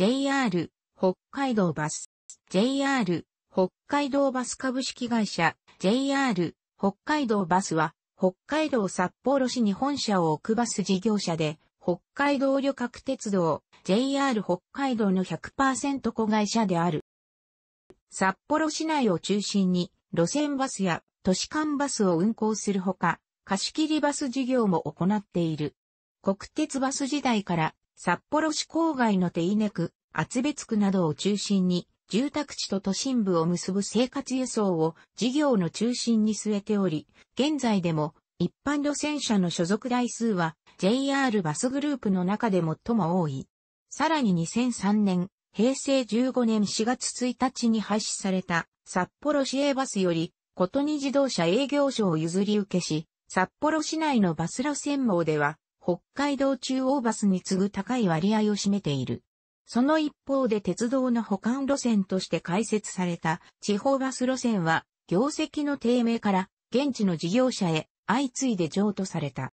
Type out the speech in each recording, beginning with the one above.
JR 北海道バス JR 北海道バス株式会社 JR 北海道バスは北海道札幌市に本社を置くバス事業者で北海道旅客鉄道 JR 北海道の100%子会社である。札幌市内を中心に路線バスや都市間バスを運行するほか、貸し切りバス事業も行っている。国鉄バス時代から札幌市郊外の手稲区、厚別区などを中心に、住宅地と都心部を結ぶ生活輸送を事業の中心に据えており、現在でも一般路線車の所属台数は JR バスグループの中で最も多い。さらに2003年、平成15年4月1日に廃止された札幌市営バスより、ことに自動車営業所を譲り受けし、札幌市内のバス路線網では、北海道中央バスに次ぐ高い割合を占めている。その一方で鉄道の保管路線として開設された地方バス路線は、業績の低迷から現地の事業者へ相次いで譲渡された。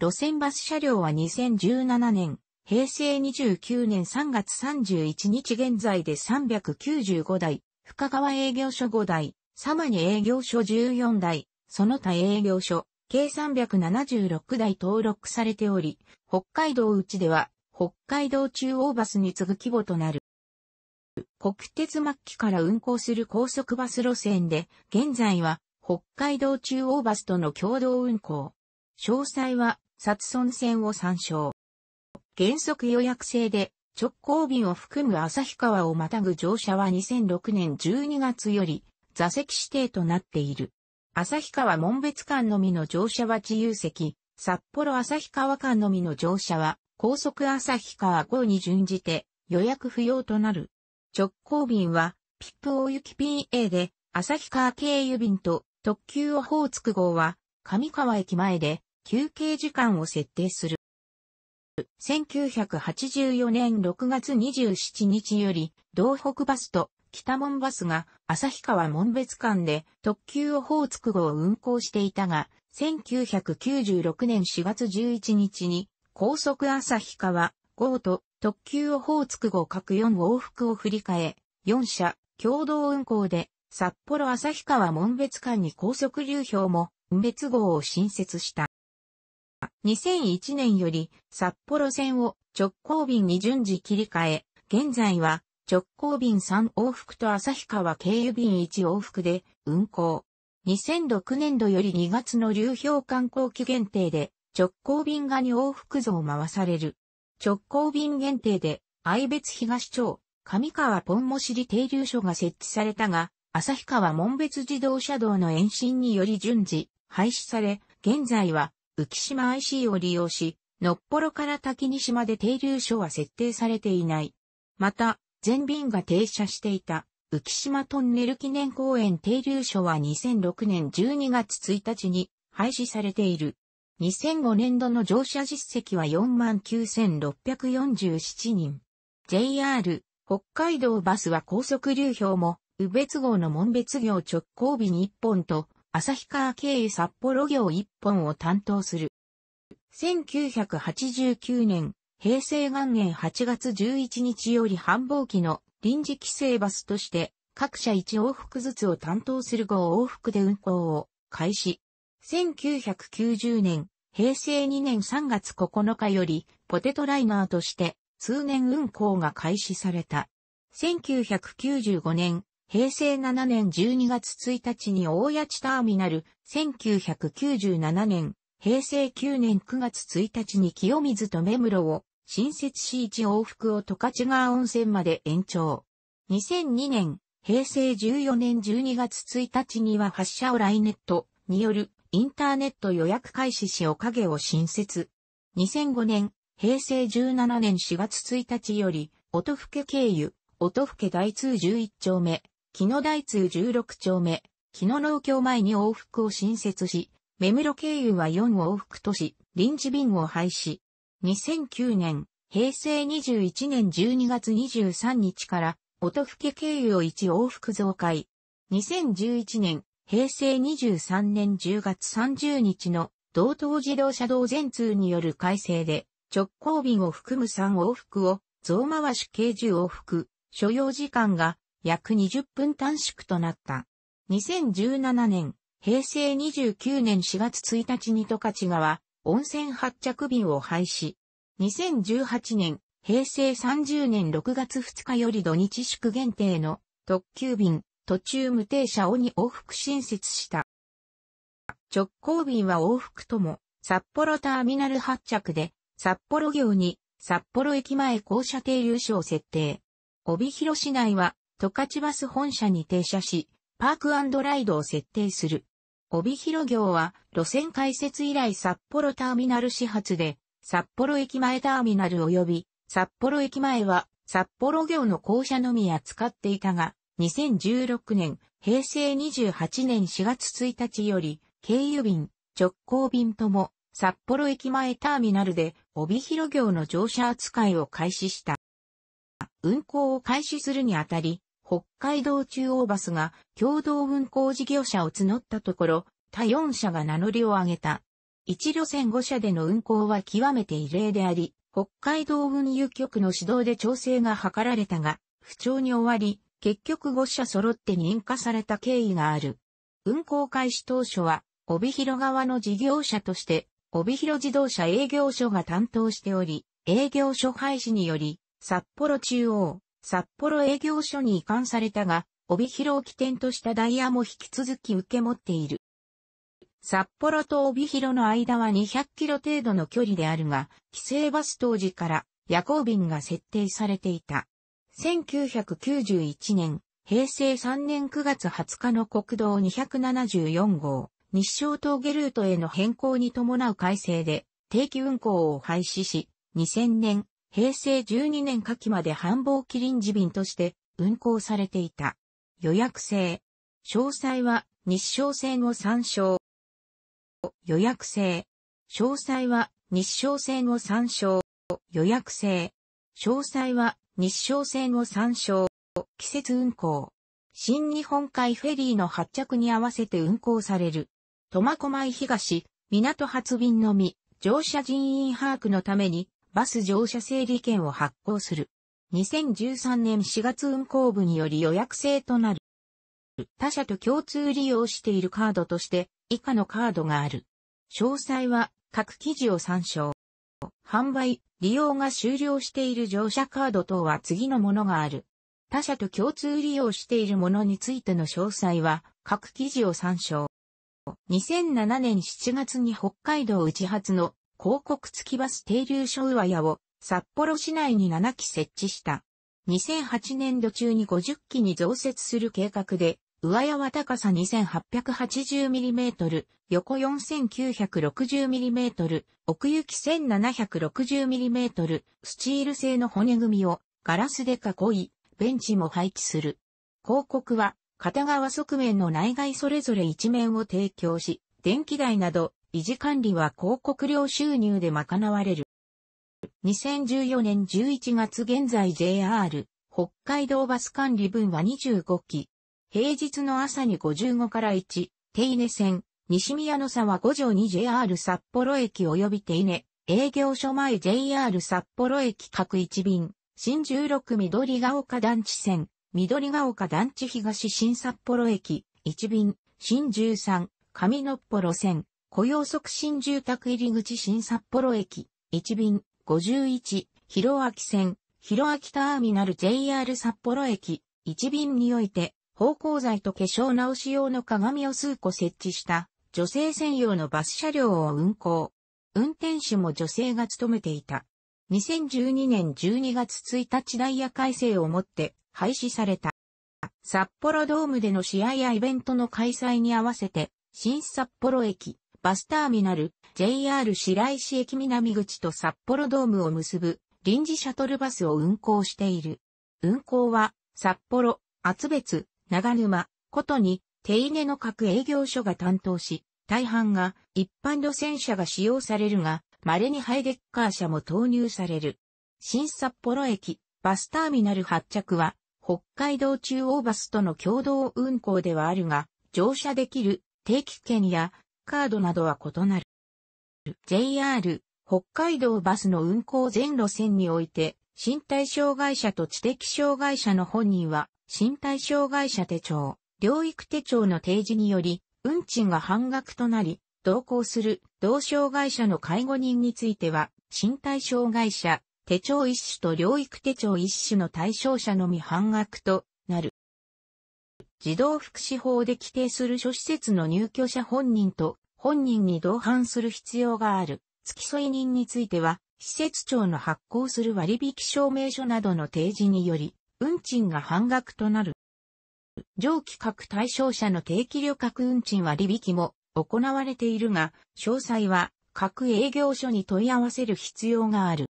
路線バス車両は2017年、平成29年3月31日現在で395台、深川営業所5台、様に営業所14台、その他営業所計376台登録されており、北海道内では、北海道中央バスに次ぐ規模となる。国鉄末期から運行する高速バス路線で、現在は北海道中央バスとの共同運行。詳細は、薩村線を参照。原則予約制で、直行便を含む旭川をまたぐ乗車は2006年12月より、座席指定となっている。旭川門別間のみの乗車は自由席、札幌旭川間のみの乗車は、高速旭川号に準じて予約不要となる。直行便は、ピップ大雪 PA で、旭川経由便と特急オホーツク号は、上川駅前で休憩時間を設定する。1984年6月27日より、道北バスと北門バスが旭川門別間で特急オホーツク号を運行していたが、1996年4月11日に高速旭川号と特急オホーツク号各4往復を振り替え、4社共同運行で札幌旭川門別間に高速流氷も門別号を新設した。2001年より札幌線を直行便に順次切り替え、現在は直行便3往復と旭川経由便1往復で運行。2006年度より2月の流氷観光期限定で直行便が2往復増回される。直行便限定で愛別東町、上川ポンモシリ停留所が設置されたが、旭川門別自動車道の延伸により順次廃止され、現在は浮島 IC を利用し、のっぽろから滝西まで停留所は設定されていない。また、全便が停車していた浮島トンネル記念公園停留所は2006年12月1日に廃止されている。2005年度の乗車実績は49,647人。JR、北海道バスは高速流氷も、宇別号の門別業直行日に1本と、旭川経由札幌業1本を担当する。1989年、平成元年8月11日より繁忙期の臨時規制バスとして各社1往復ずつを担当する5往復で運行を開始。1990年、平成2年3月9日よりポテトライナーとして通年運行が開始された。1995年、平成7年12月1日に大谷地ターミナル、1997年、平成9年9月1日に清水と目室を新設市一往復を十勝川温泉まで延長。2002年、平成14年12月1日には発オをイネットによるインターネット予約開始しおかげを新設。2005年、平成17年4月1日より、音更経由、音更大通11丁目、木野大通16丁目、木野農協前に往復を新設し、目室経由は4往復とし、臨時便を廃止。2009年、平成21年12月23日から、音更経由を1往復増開。2011年、平成23年10月30日の、道東自動車道全通による改正で、直行便を含む3往復を、増回し計10往復、所要時間が、約20分短縮となった。2017年、平成29年4月1日に十勝川、温泉発着便を廃止。2018年、平成30年6月2日より土日祝限定の特急便、途中無停車をに往復新設した。直行便は往復とも、札幌ターミナル発着で、札幌行に、札幌駅前降車停留所を設定。帯広市内は、十勝バス本社に停車し、パークライドを設定する。帯広行は路線開設以来札幌ターミナル始発で、札幌駅前ターミナル及び札幌駅前は札幌行の校舎のみ扱っていたが、2016年、平成28年4月1日より、経由便、直行便とも、札幌駅前ターミナルで帯広行の乗車扱いを開始した。運行を開始するにあたり、北海道中央バスが共同運行事業者を募ったところ、他4社が名乗りを上げた。一路線5社での運行は極めて異例であり、北海道運輸局の指導で調整が図られたが、不調に終わり、結局5社揃って認可された経緯がある。運行開始当初は、帯広側の事業者として、帯広自動車営業所が担当しており、営業所廃止により、札幌中央、札幌営業所に移管されたが、帯広を起点としたダイヤも引き続き受け持っている。札幌と帯広の間は200キロ程度の距離であるが、規制バス当時から夜行便が設定されていた。1991年、平成3年9月20日の国道274号、日照峠ルートへの変更に伴う改正で定期運行を廃止し、2000年平成12年夏季まで繁忙期臨時便として運行されていた。予約制。詳細は日照線を参照。予約制。詳細は日照線を参照。予約制。詳細は日照線を参照。季節運行。新日本海フェリーの発着に合わせて運行される。苫小牧東、港発便のみ、乗車人員把握のために、バス乗車整理券を発行する。2013年4月運行部により予約制となる。他社と共通利用しているカードとして以下のカードがある。詳細は各記事を参照。販売、利用が終了している乗車カード等は次のものがある。他社と共通利用しているものについての詳細は各記事を参照。2007年7月に北海道内発の広告付きバス停留所上屋を札幌市内に7機設置した。2008年度中に50機に増設する計画で、上屋は高さ 2880mm、横 4960mm、奥行き 1760mm、スチール製の骨組みをガラスで囲い、ベンチも配置する。広告は片側側面の内外それぞれ一面を提供し、電気代など維持管理は広告料収入で賄われる。2014年11月現在 JR 北海道バス管理分は25期。平日の朝に55から1、手稲線、西宮の沢5条に JR 札幌駅及び手稲、営業所前 JR 札幌駅各1便、新16緑ヶ丘団地線、緑ヶ丘団地東新札幌駅、1便、新13、上野っぽ線、雇用促進住宅入口新札幌駅、1便、51、広明線、広明ターミナル JR 札幌駅、1便において、方向剤と化粧直し用の鏡を数個設置した女性専用のバス車両を運行。運転手も女性が務めていた。2012年12月1日ダイヤ改正をもって廃止された。札幌ドームでの試合やイベントの開催に合わせて、新札幌駅、バスターミナル、JR 白石駅南口と札幌ドームを結ぶ臨時シャトルバスを運行している。運行は、札幌、厚別、長沼、ことに、手稲の各営業所が担当し、大半が一般路線車が使用されるが、稀にハイデッカー車も投入される。新札幌駅、バスターミナル発着は、北海道中央バスとの共同運行ではあるが、乗車できる定期券やカードなどは異なる。JR、北海道バスの運行全路線において、身体障害者と知的障害者の本人は、身体障害者手帳、療育手帳の提示により、運賃が半額となり、同行する同障害者の介護人については、身体障害者、手帳一種と療育手帳一種の対象者のみ半額と児童福祉法で規定する諸施設の入居者本人と本人に同伴する必要がある。付き添い人については、施設長の発行する割引証明書などの提示により、運賃が半額となる。上記各対象者の定期旅客運賃割引も行われているが、詳細は各営業所に問い合わせる必要がある。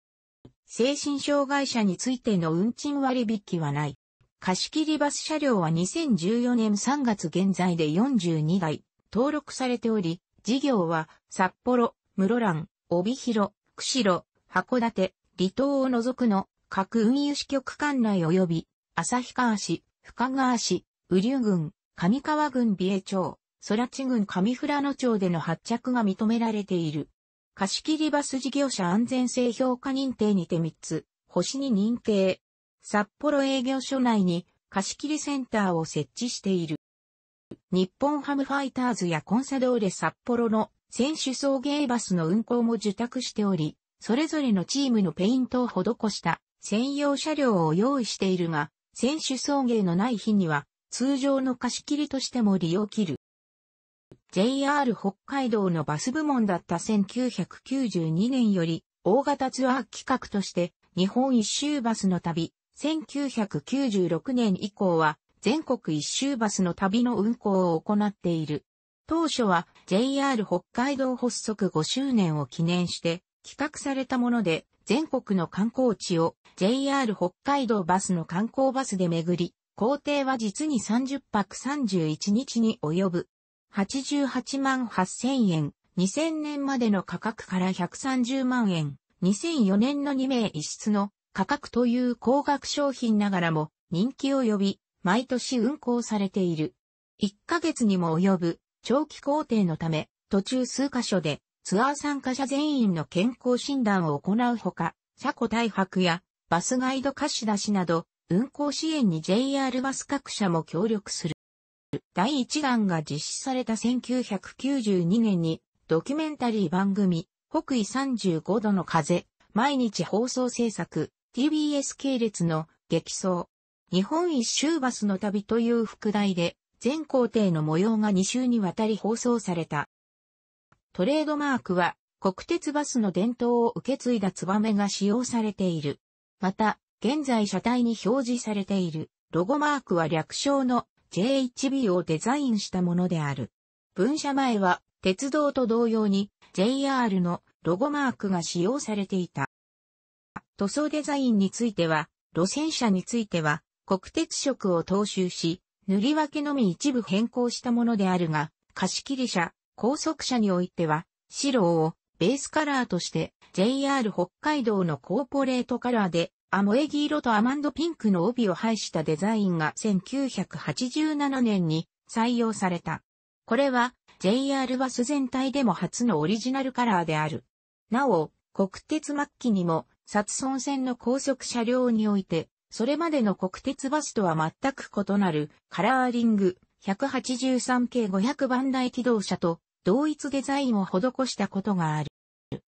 精神障害者についての運賃割引はない。貸切バス車両は2014年3月現在で42台登録されており、事業は札幌、室蘭、帯広、釧路、函館、離島を除くの各運輸支局管内及び、旭川市、深川市、雨竜郡、上川郡美瑛町、空地郡上富良野町での発着が認められている。貸切バス事業者安全性評価認定にて3つ、星に認定、札幌営業所内に貸切センターを設置している。日本ハムファイターズやコンサドーレ札幌の選手送迎バスの運行も受託しており、それぞれのチームのペイントを施した専用車両を用意しているが、選手送迎のない日には通常の貸し切りとしても利用切る。JR 北海道のバス部門だった1992年より大型ツアー企画として日本一周バスの旅1996年以降は全国一周バスの旅の運行を行っている。当初は JR 北海道発足5周年を記念して企画されたもので全国の観光地を JR 北海道バスの観光バスで巡り、行程は実に30泊31日に及ぶ。88万8000円、2000年までの価格から130万円、2004年の2名一室の価格という高額商品ながらも人気を呼び、毎年運行されている。1ヶ月にも及ぶ長期工程のため、途中数カ所でツアー参加者全員の健康診断を行うほか、車庫大泊やバスガイド貸し出しなど、運行支援に JR バス各社も協力する。第1弾が実施された1992年に、ドキュメンタリー番組、北緯35度の風、毎日放送制作、TBS 系列の激走。日本一周バスの旅という副題で、全行程の模様が2週にわたり放送された。トレードマークは、国鉄バスの伝統を受け継いだツバメが使用されている。また、現在車体に表示されているロゴマークは略称の JHB をデザインしたものである。分社前は鉄道と同様に JR のロゴマークが使用されていた。塗装デザインについては、路線車については、国鉄色を踏襲し、塗り分けのみ一部変更したものであるが、貸切車、高速車においては、白をベースカラーとして JR 北海道のコーポレートカラーで、アモエギ色とアマンドピンクの帯を配したデザインが1987年に採用された。これは JR バス全体でも初のオリジナルカラーである。なお、国鉄末期にも薩村線の高速車両において、それまでの国鉄バスとは全く異なるカラーリング183系500番台機動車と同一デザインを施したことがある。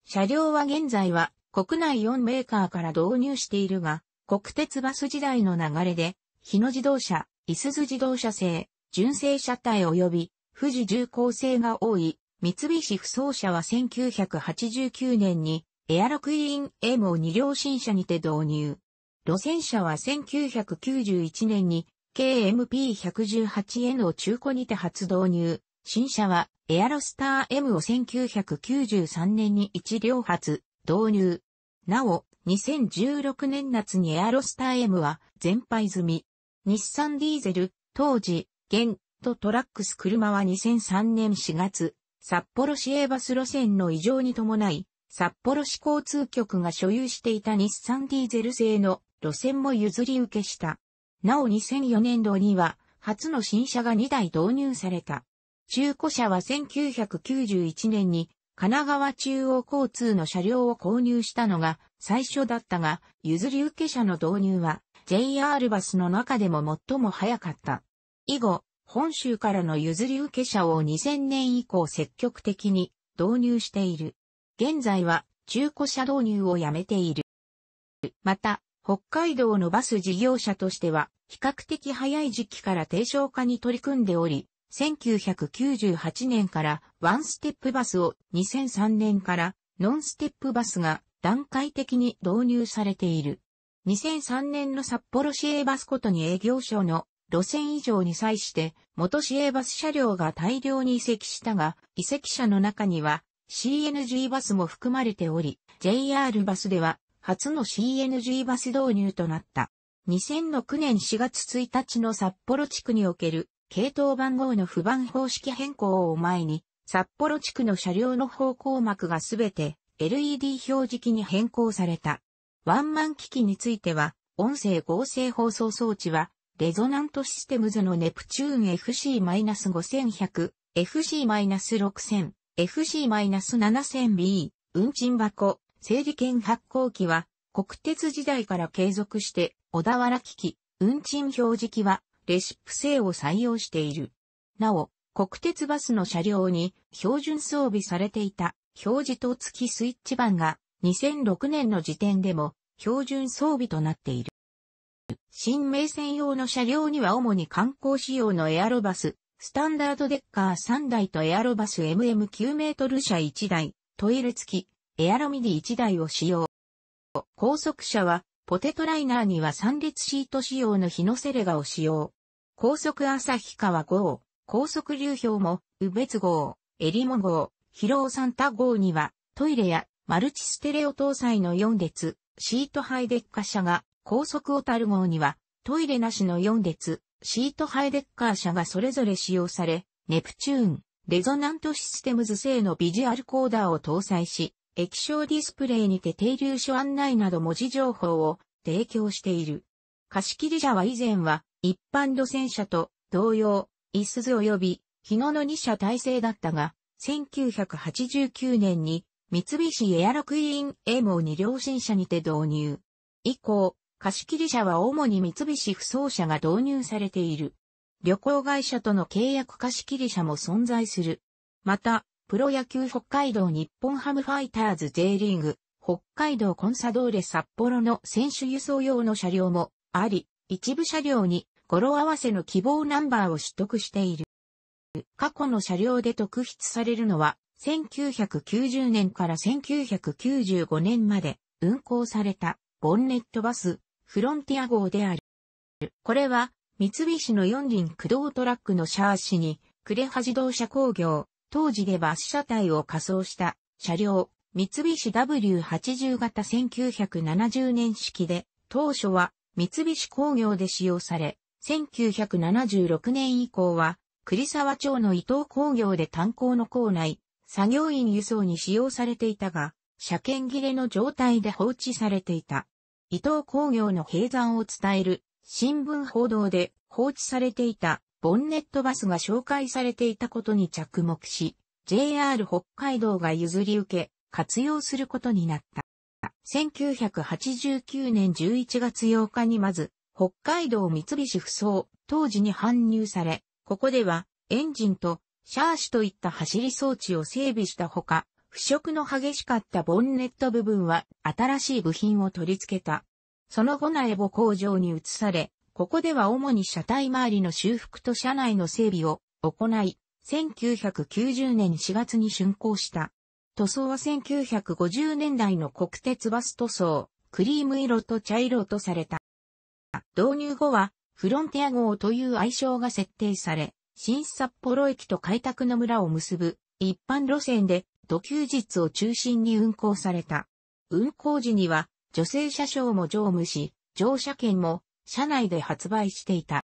車両は現在は国内4メーカーから導入しているが、国鉄バス時代の流れで、日野自動車、いすゞ自動車製、純正車体及び富士重工製が多い、三菱不走車は1989年にエアロクイーン M を2両新車にて導入。路線車は1991年に KMP118N を中古にて初導入。新車はエアロスター M を1993年に1両発導入。なお、2016年夏にエアロスター M は全廃済み。日産ディーゼル、当時、ゲンとトラックス車は2003年4月、札幌市営バス路線の異常に伴い、札幌市交通局が所有していた日産ディーゼル製の路線も譲り受けした。なお2004年度には、初の新車が2台導入された。中古車は1991年に神奈川中央交通の車両を購入したのが最初だったが、譲り受け車の導入は JR バスの中でも最も早かった。以後、本州からの譲り受け車を2000年以降積極的に導入している。現在は中古車導入をやめている。また、北海道のバス事業者としては、比較的早い時期から低床化に取り組んでおり、1998年からワンステップバスを2003年からノンステップバスが段階的に導入されている。2003年の札幌市営バスことに営業所の路線以上に際して元市営バス車両が大量に移籍したが、移籍者の中には CNG バスも含まれており、JR バスでは初の CNG バス導入となった。2006年4月1日の札幌地区における系統番号の不番方式変更を前に、札幌地区の車両の方向幕がすべて LED 表示器に変更された。ワンマン機器については、音声合成放送装置は、レゾナントシステムズのネプチューン FC-5100、FC-6000、f c 7 0 0 0 b 運賃箱、整理券発行機は、国鉄時代から継続して、小田原機器、運賃表示機は、レシップ製を採用している。なお、国鉄バスの車両に標準装備されていた表示と付きスイッチ板が2006年の時点でも標準装備となっている。新名線用の車両には主に観光仕様のエアロバス、スタンダードデッカー3台とエアロバス MM9 メートル車1台、トイレ付き、エアロミディ1台を使用。高速車は、ポテトライナーには3列シート仕様の日のセレガを使用。高速日川号、高速流氷も、宇別号、エリモ号、広尾サンタ号には、トイレやマルチステレオ搭載の4列、シートハイデッカ車が、高速オタル号には、トイレなしの4列、シートハイデッカー社がそれぞれ使用され、ネプチューン、レゾナントシステムズ製のビジュアルコーダーを搭載し、液晶ディスプレイにて停留所案内など文字情報を提供している。貸切車は以前は一般路線車と同様、イスズ及び日野の2車体制だったが、1989年に三菱エアロクイーン M を2両新車にて導入。以降、貸切車は主に三菱不走車が導入されている。旅行会社との契約貸切車も存在する。また、プロ野球北海道日本ハムファイターズ J リーグ、北海道コンサドーレ札幌の選手輸送用の車両もあり、一部車両に語呂合わせの希望ナンバーを取得している。過去の車両で特筆されるのは、1990年から1995年まで運行されたボンネットバス、フロンティア号である。これは、三菱の四輪駆動トラックのシャーシに、クレハ自動車工業、当時でバス車体を仮装した車両、三菱 W80 型1970年式で、当初は三菱工業で使用され、1976年以降は、栗沢町の伊藤工業で炭鉱の構内、作業員輸送に使用されていたが、車検切れの状態で放置されていた。伊藤工業の閉山を伝える新聞報道で放置されていたボンネットバスが紹介されていたことに着目し、JR 北海道が譲り受け、活用することになった。1989年11月8日にまず、北海道三菱不走、当時に搬入され、ここではエンジンとシャーシといった走り装置を整備したほか、腐食の激しかったボンネット部分は新しい部品を取り付けた。その後苗母工場に移され、ここでは主に車体周りの修復と車内の整備を行い、1990年4月に竣工した。塗装は1950年代の国鉄バス塗装、クリーム色と茶色とされた。導入後は、フロンティア号という愛称が設定され、新札幌駅と開拓の村を結ぶ一般路線で土休日を中心に運行された。運行時には女性車掌も乗務し、乗車券も車内で発売していた。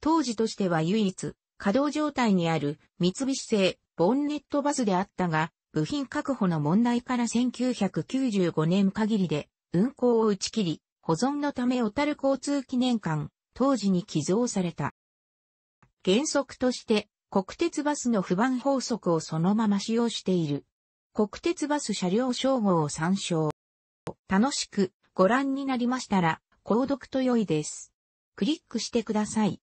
当時としては唯一、稼働状態にある三菱製ボンネットバスであったが、部品確保の問題から1995年限りで運行を打ち切り、保存のため小樽交通記念館、当時に寄贈された。原則として国鉄バスの不番法則をそのまま使用している。国鉄バス車両称号を参照。楽しくご覧になりましたら、購読と良いです。クリックしてください。